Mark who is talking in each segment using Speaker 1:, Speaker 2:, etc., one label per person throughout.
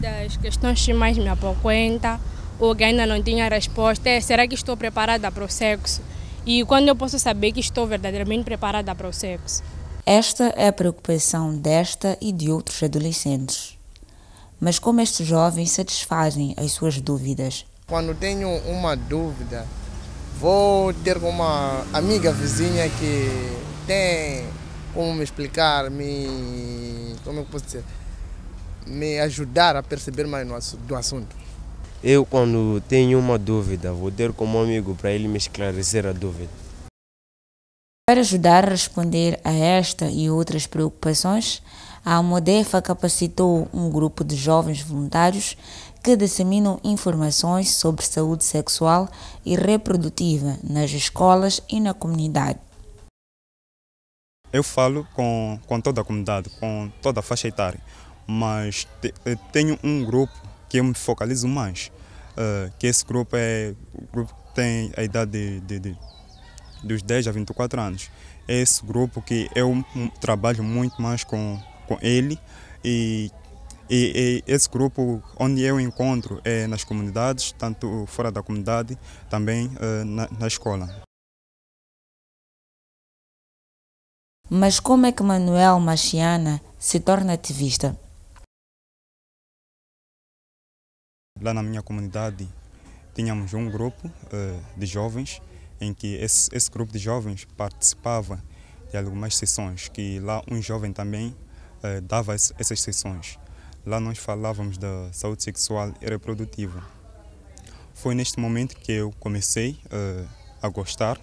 Speaker 1: das questões que mais me apoquenta ou que ainda não tinha resposta é será que estou preparada para o sexo? E quando eu posso saber que estou verdadeiramente preparada para o sexo? Esta é a preocupação desta e de outros adolescentes. Mas como estes jovens satisfazem as suas dúvidas?
Speaker 2: Quando tenho uma dúvida, vou ter com uma amiga vizinha que tem como me explicar, me. como eu posso dizer? me ajudar a perceber mais do assunto.
Speaker 3: Eu, quando tenho uma dúvida, vou ter como amigo para ele me esclarecer a dúvida.
Speaker 1: Para ajudar a responder a esta e outras preocupações, a Modefa capacitou um grupo de jovens voluntários que disseminam informações sobre saúde sexual e reprodutiva nas escolas e na comunidade.
Speaker 3: Eu falo com, com toda a comunidade, com toda a faixa etária, mas te, eh, tenho um grupo que eu me focalizo mais, uh, que esse grupo é o grupo que tem a idade de, de, de, dos 10 a 24 anos. É esse grupo que eu trabalho muito mais com, com ele e, e, e esse grupo onde eu encontro é nas comunidades, tanto fora da comunidade, também uh, na, na escola.
Speaker 1: Mas como é que Manuel Machiana se torna ativista?
Speaker 3: lá na minha comunidade tínhamos um grupo uh, de jovens em que esse, esse, grupo de jovens participava de algumas sessões, que lá um jovem também uh, dava esse, essas sessões. Lá nós falávamos da saúde sexual e reprodutiva. Foi neste momento que eu comecei uh, a gostar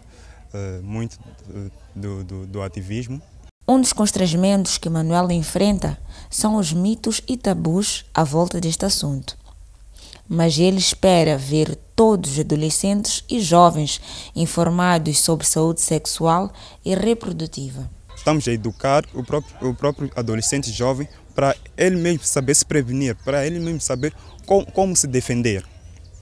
Speaker 3: muito do, do, do ativismo
Speaker 1: um dos constrangimentos que Manuel enfrenta são os mitos e tabus à volta deste assunto mas ele espera ver todos os adolescentes e jovens informados sobre saúde sexual e reprodutiva.
Speaker 3: Estamos a educar o próprio, o próprio adolescente jovem para ele mesmo saber se prevenir, para ele mesmo saber como se defender.